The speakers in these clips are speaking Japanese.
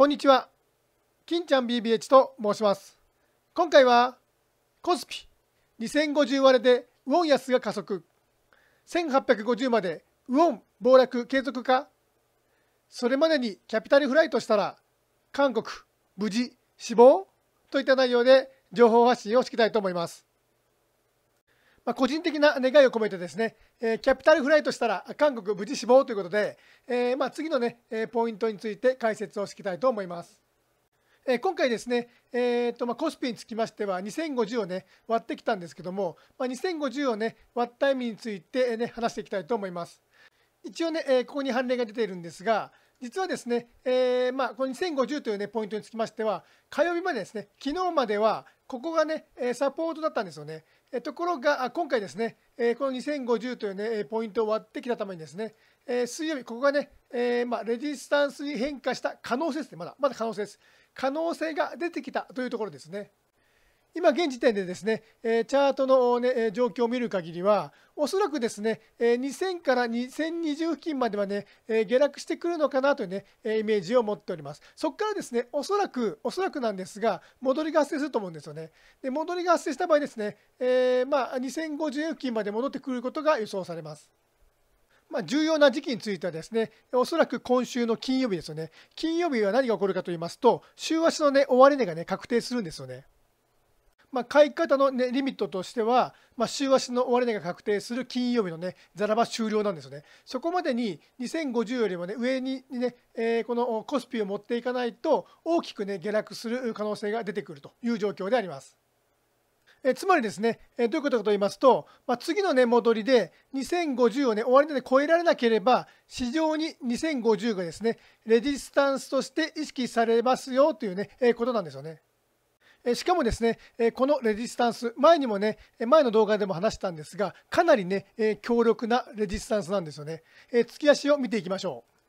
こんにちは。金ちゃん BBH と申します。今回は、コスピ2050割れでウォン安が加速。1850までウォン暴落継続かそれまでにキャピタルフライトしたら、韓国、無事、死亡といった内容で情報発信をしていきたいと思います。まあ、個人的な願いを込めてですね、えー、キャピタルフライトしたら韓国無事死亡ということで、えー、まあ、次のね、えポイントについて解説をしていきたいと思います。え今回ですね、えーとまあ、コスピにつきましては2050をね割ってきたんですけども、まあ、2050をね割った意味について、ね、話していきたいと思います。一応ね、えここに判例が出ているんですが、実はですね、えー、まあ、この2050という、ね、ポイントにつきましては、火曜日までですね、昨日までは、ここがね、サポートだったんですよね。えところが、今回ですね、えこの2050という、ね、ポイントを割ってきたためにですね、え水曜日、ここがね、えまあ、レジスタンスに変化した可能性ですね、まだまだ可能性です。可能性が出てきたというところですね。今現時点でですね、えチャートの、ね、状況を見る限りは、おそらくですね、え2000から2020付近まではね、え下落してくるのかなというね、えイメージを持っております。そこからですね、おそらく、おそらくなんですが、戻りが発生すると思うんですよね。で、戻りが発生した場合ですね、えー、まあ、2050円付近まで戻ってくることが予想されます。ま重要な時期についてはですね、おそらく今週の金曜日ですよね。金曜日は何が起こるかと言いますと、週足のね、終値がね、確定するんですよね。まあ、買い方の、ね、リミットとしては、まあ、週足の終値が確定する金曜日のね、ざらバ終了なんですよね。そこまでに2050よりもね、上にね、えー、このコスピを持っていかないと、大きくね、下落する可能性が出てくるという状況であります。えつまりですね、えどういうことかと言いますと、まあ、次の値、ね、戻りで2050をね、終値で超えられなければ、市場に2050がですね、レジスタンスとして意識されますよというね、えことなんですよね。しかもですね、このレジスタンス、前にもね、前の動画でも話したんですが、かなりね、強力なレジスタンスなんですよね。突き足を見ていきましょう。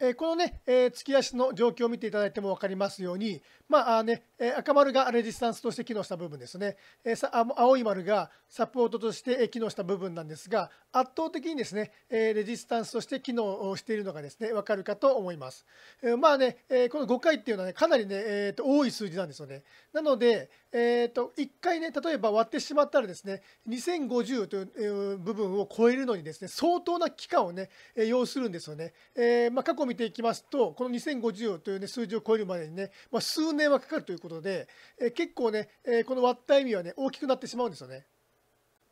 えこのね、え月足の状況を見ていただいても分かりますように、まあねえ赤丸がレジスタンスとして機能した部分ですね、えさ青い丸がサポートとして機能した部分なんですが、圧倒的にですね、えレジスタンスとして機能しているのがですね分かるかと思います。えまあね、えこの5回っていうのは、ね、かなりね、えー、と多い数字なんですよね。なので、えーと、1回ね、例えば割ってしまったらですね、2050という部分を超えるのにですね、相当な期間をね、要するんですよね。えー、まあ、過去を見ていきますと、この2050という、ね、数字を超えるまでにね、まあ、数年はかかるということで、えー、結構ね、えこの割った意味はね、大きくなってしまうんですよね。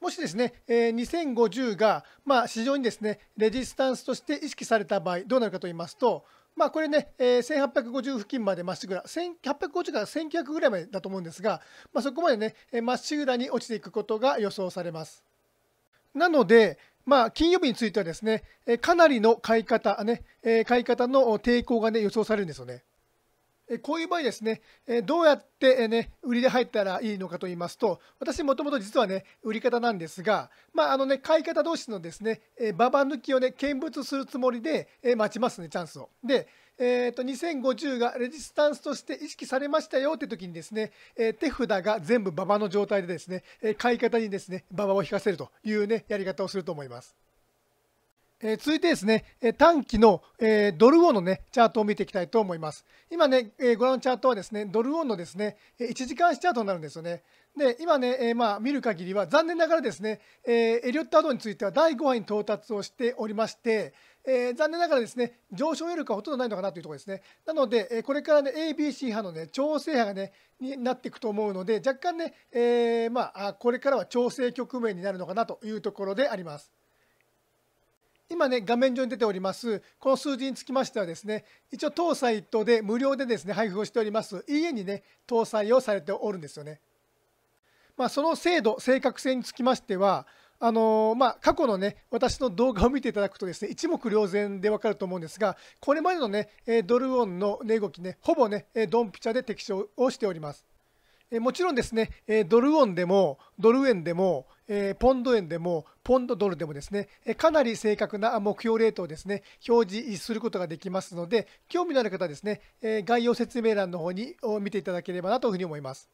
もしですね、え2050が、まあ、市場にですね、レジスタンスとして意識された場合、どうなるかと言いますと、まあ、これね、えー、1850付近までまっすぐら、1850から1900ぐらいまでだと思うんですが、まあ、そこまでね、まっしぐらに落ちていくことが予想されます。なので、まあ、金曜日についてはですね、かなりの買い方、ね、買い方の抵抗が、ね、予想されるんですよね。こういう場合ですね、どうやってね、売りで入ったらいいのかと言いますと、私もともと実はね、売り方なんですが、まあ、あのね、買い方同士のですね、ババ抜きをね、見物するつもりで待ちますね、チャンスを。で、えーと、2050がレジスタンスとして意識されましたよって時にですね、えー、手札が全部馬場の状態でですね、え買い方にですね馬場を引かせるというねやり方をすると思います。えー、続いてですね、え短期の、えー、ドルウォンのね、チャートを見ていきたいと思います。今ね、えー、ご覧のチャートはですね、ドルウォンのですね、1時間足チャートになるんですよね。で、今ね、えまあ、見る限りは、残念ながらですね、えエリオットアドについては第5波に到達をしておりまして、え残念ながらですね、上昇よりかほとんどないのかなというところですね。なので、えこれからね、ABC 派のね、調整派がね、になっていくと思うので、若干ね、えまあ、これからは調整局面になるのかなというところであります。今ね、画面上に出ております、この数字につきましてはですね、一応当サイトで無料でですね、配布をしております、EA にね、搭載をされておるんですよね。まあ、その精度、正確性につきましては、あのまあ、過去のね、私の動画を見ていただくとですね、一目瞭然でわかると思うんですが、これまでのね、ドルォンの値動きね、ほぼね、ドンピシャで適正をしております。えもちろんですね、えドルウォンでもドル円でも、えポンド円でもポンドドルでもですね、えかなり正確な目標レートをですね、表示することができますので、興味のある方はですね、え概要説明欄の方にを見ていただければなというふうに思います。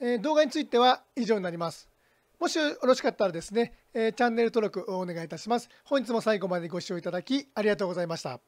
え動画については以上になります。もしよろしかったらですね、えチャンネル登録をお願いいたします。本日も最後までご視聴いただきありがとうございました。